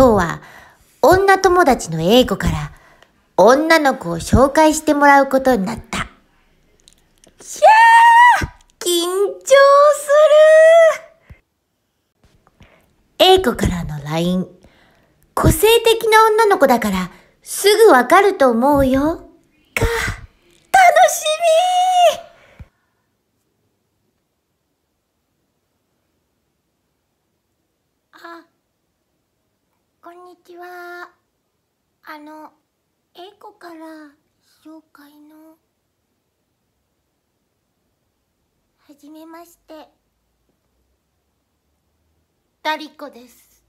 今日は女友達の A 子から女の子を紹介してもらうことになった。ひゃー緊張する !A 子からの LINE。個性的な女の子だからすぐわかると思うよ。こんにちはあの英子から紹介のはじめましてダリコです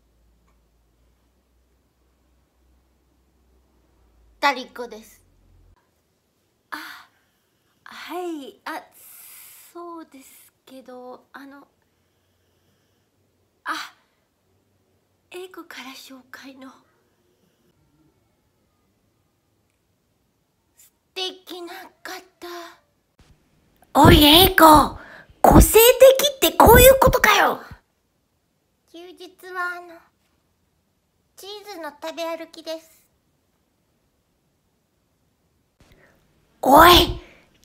ダリコですあはいあそうですけどあのあくから紹介の素敵な方おい英子個性的ってこういうことかよ休日はあのチーズの食べ歩きですおい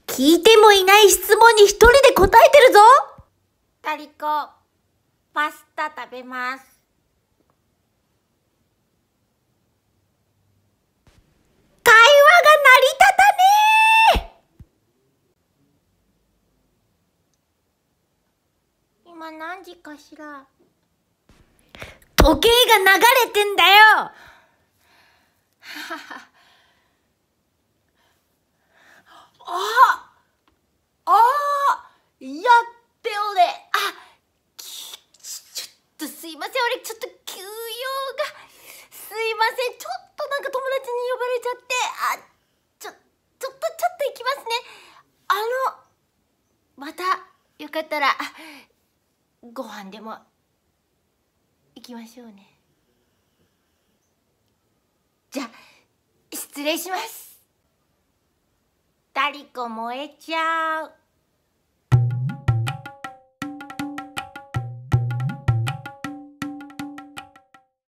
聞いてもいない質問に一人で答えてるぞタリコパスタ食べます何時かしら時計が流れてんだよ あああやっておれあちょっとすいません俺ちょっと休養がすいませんちょっとなんか友達に呼ばれちゃってあちょちょっとちょっと行きますねあのまたよかったらご飯でも行きましょうねじゃ失礼しますタリコ燃えちゃう